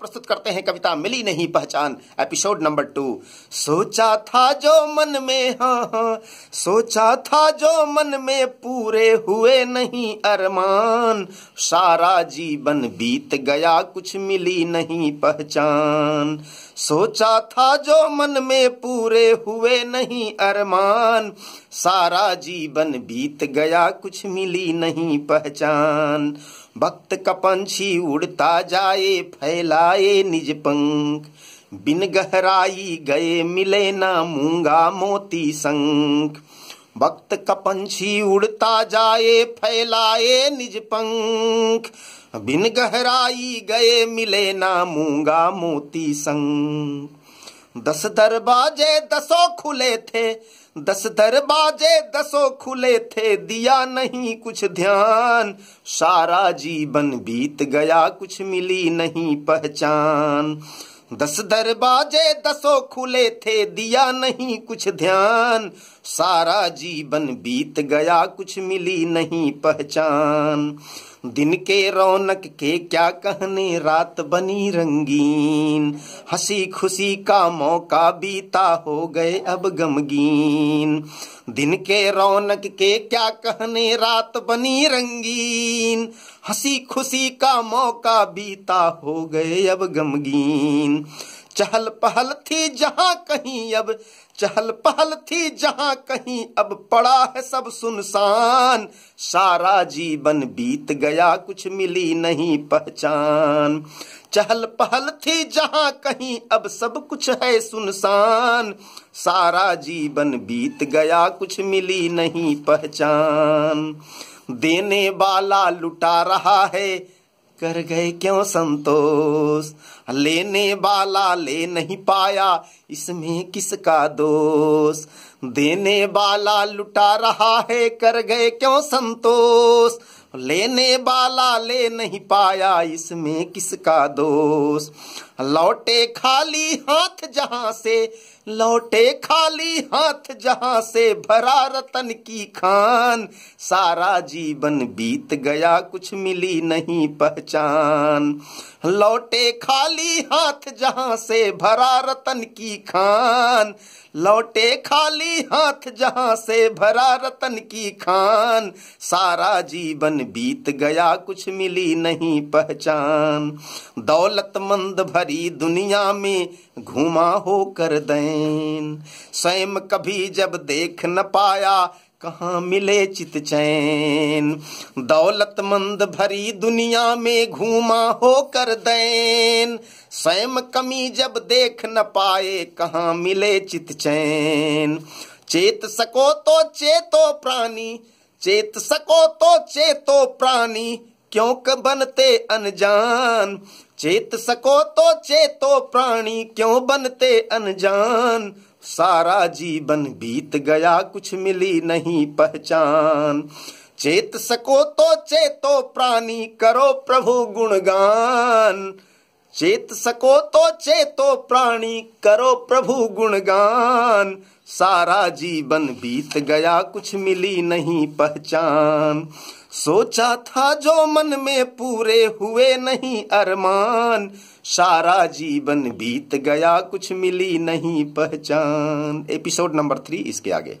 प्रस्तुत करते हैं कविता मिली नहीं पहचान एपिसोड नंबर टू सोचा था जो मन में हाँ हाँ सोचा था जो मन में पूरे हुए नहीं अरमान सारा जीवन बीत गया कुछ मिली नहीं पहचान सोचा था जो मन में पूरे हुए नहीं अरमान सारा जीवन बीत गया कुछ मिली नहीं पहचान भक्त का पंछी उड़ता जाए फैलाए निज पंख बिन गहराई गए मिले ना मूंगा मोती संख भक्त का पंछी उड़ता जाए फैलाए निज पंख बिन गहराई गए मिले ना मूंगा मोती संख दस दरवाजे दसों खुले थे दस दरवाजे दसों खुले थे दिया नहीं कुछ ध्यान सारा जीवन बीत गया कुछ मिली नहीं पहचान दस दरवाजे दसों खुले थे दिया नहीं कुछ ध्यान सारा जीवन बीत गया कुछ मिली नहीं पहचान दिन के रौनक के क्या कहने रात बनी रंगीन हंसी खुशी का मौका बीता हो गए अब गमगीन दिन के रौनक के क्या कहने रात बनी रंगीन हंसी खुशी का मौका बीता हो गए अब गमगीन चहल पहल थी जहां कहीं अब चहल पहल थी जहां कहीं अब पड़ा है सब सुनसान सारा जीवन बीत गया कुछ मिली नहीं पहचान चहल पहल थी जहां कहीं अब सब कुछ है सुनसान सारा जीवन बीत गया कुछ मिली नहीं पहचान देने वाला लुटा रहा है कर गए क्यों संतोष लेने वाला ले नहीं पाया इसमें किसका दोष देने वाला लुटा रहा है कर गए क्यों संतोष लेने वाला ले नहीं पाया इसमें किसका दोष लौटे खाली हाथ जहां से लौटे खाली हाथ जहां से भरा रतन की खान सारा जीवन बीत गया कुछ मिली नहीं पहचान लौटे खाली हाथ जहां से भरा रतन की खान लौटे खाली हाथ जहां से भरा रतन की खान सारा जीवन जीवन बीत गया कुछ मिली नहीं पहचान दौलतमंद भरी दुनिया में घुमा हो कर दैन स्वयं कभी जब देख न पाया कहाँ मिले चित चैन दौलतमंद भरी दुनिया में घूमा हो कर दैन स्वयं कमी जब देख न पाए कहाँ मिले चित चैन चेत सको तो चेतो प्राणी चेत सको तो चेतो प्राणी क्यों क बनते अनजान चेत सको तो चेतो प्राणी क्यों बनते अनजान सारा जीवन बीत गया कुछ मिली नहीं पहचान चेत सको तो चेतो प्राणी करो प्रभु गुणगान चेत सको तो चेतो प्राणी करो प्रभु गुणगान सारा जीवन बीत गया कुछ मिली नहीं पहचान सोचा था जो मन में पूरे हुए नहीं अरमान सारा जीवन बीत गया कुछ मिली नहीं पहचान एपिसोड नंबर थ्री इसके आगे